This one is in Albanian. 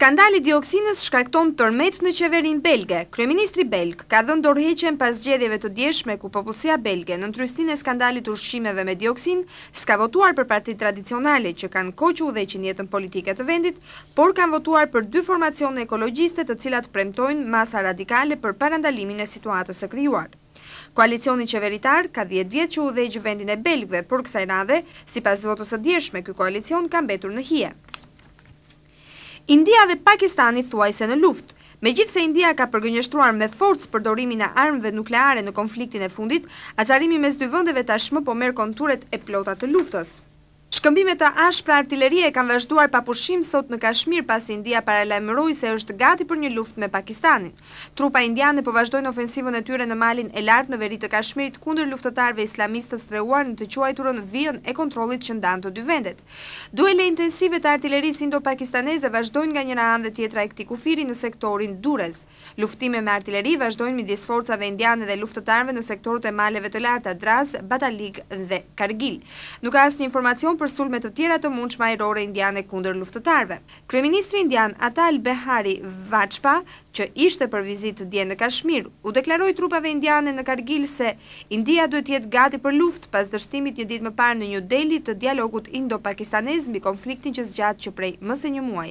Skandali dioksinës shkakton tërmet në qeverin belge. Kryeministri belg ka dhënë dorheqen pas gjedjeve të djeshme ku popullësia belge në nëtrystin e skandalit ushqimeve me dioksin s'ka votuar për partit tradicionale që kanë koqë u dhe që njetën politike të vendit, por kanë votuar për dy formacion e ekologjiste të cilat premtojnë masa radikale për parandalimin e situatës e kryuar. Koalicioni qeveritar ka 10 vjetë që u dhe gjëvendin e belgve, por kësaj rade, si pas votës e djeshme, kë koalicion kanë betur në hie. India dhe Pakistani thuaj se në luft. Me gjithë se India ka përgënjështruar me forcë përdorimin e armëve nukleare në konfliktin e fundit, acarimi mes dy vëndeve tashmë po merë konturet e plotat të luftës. Shkëmbimet e ashpra artillerie kanë vazhduar papushim sot në Kashmir pas India paralajmëroi se është gati për një luftë me Pakistanin. Trupa indiane po vazhdojnë ofensivën e tyre në malin e lartë në veri të Kashmirit kundër luftëtarëve islamistë të strehuar në të quajturën vijën e kontrollit që ndan të dy vendet. Duele intensive të artillerisë indo-pakistaneze vazhdojnë nga njëra anë dhe tjetra e këtij kufiri në sektorin Durrez. Luftime me artilleri vazhdojnë midis forcave indiane dhe luftëtarëve në sektorët e maleve të larta Dras, dhe Kargil. asnjë informacion për sulme të tjera të mund shma erore indiane kunder luftëtarve. Kryeministri indian Atal Behari Vachpa, që ishte për vizit të në Kashmir, u deklaroj trupave indiane në Kargil se India duhet jetë gati për luft pas dështimit një dit më parë në një deli të dialogut indo-pakistanez mbi konfliktin që zgjatë që prej mëse një muaj.